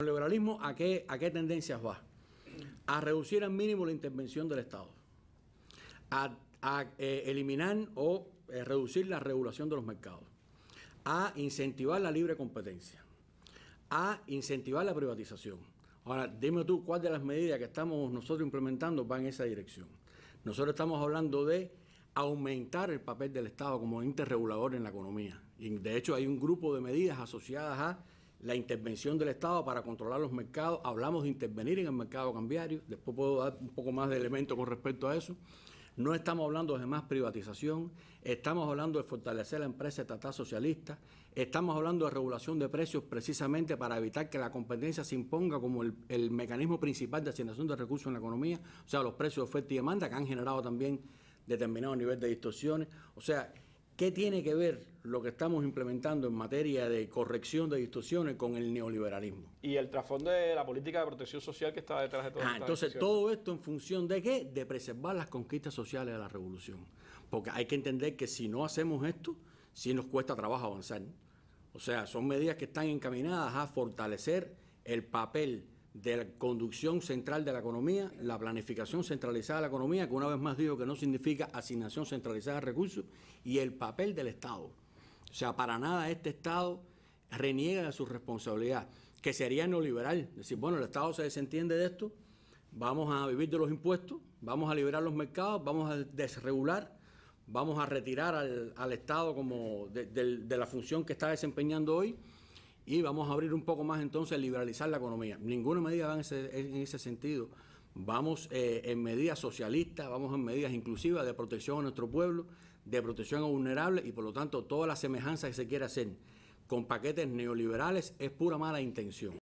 El neoliberalismo, ¿a qué, ¿a qué tendencias va? A reducir al mínimo la intervención del Estado, a, eh, eliminar o eh, reducir la regulación de los mercados, a incentivar la libre competencia, a incentivar la privatización. Ahora, dime tú cuál de las medidas que estamos nosotros implementando va en esa dirección. Nosotros estamos hablando de aumentar el papel del Estado como interregulador en la economía. Y de hecho hay un grupo de medidas asociadas a la intervención del Estado para controlar los mercados, hablamos de intervenir en el mercado cambiario, después puedo dar un poco más de elementos con respecto a eso. No estamos hablando de más privatización, estamos hablando de fortalecer la empresa estatal socialista, estamos hablando de regulación de precios precisamente para evitar que la competencia se imponga como el, mecanismo principal de asignación de recursos en la economía, o sea, los precios de oferta y demanda que han generado también determinado nivel de distorsiones. O sea, ¿Qué tiene que ver lo que estamos implementando en materia de corrección de distorsiones con el neoliberalismo? Y el trasfondo de la política de protección social que está detrás de todo ah, Entonces, todo esto en función de qué? De preservar las conquistas sociales de la revolución. Porque hay que entender que si no hacemos esto, sí nos cuesta trabajo avanzar. O sea, son medidas que están encaminadas a fortalecer el papel de la conducción central de la economía, la planificación centralizada de la economía, que una vez más digo que no significa asignación centralizada de recursos, y el papel del Estado. O sea, para nada este Estado reniega de su responsabilidad, que sería neoliberal. Decir, bueno, el Estado se desentiende de esto, vamos a vivir de los impuestos, vamos a liberar los mercados, vamos a desregular, vamos a retirar al, Estado como de la función que está desempeñando hoy y vamos a abrir un poco más entonces, liberalizar la economía. Ninguna medida va en ese, sentido. Vamos eh, en medidas socialistas, vamos en medidas inclusivas de protección a nuestro pueblo, de protección a vulnerables y por lo tanto toda la semejanza que se quiere hacer con paquetes neoliberales es pura mala intención.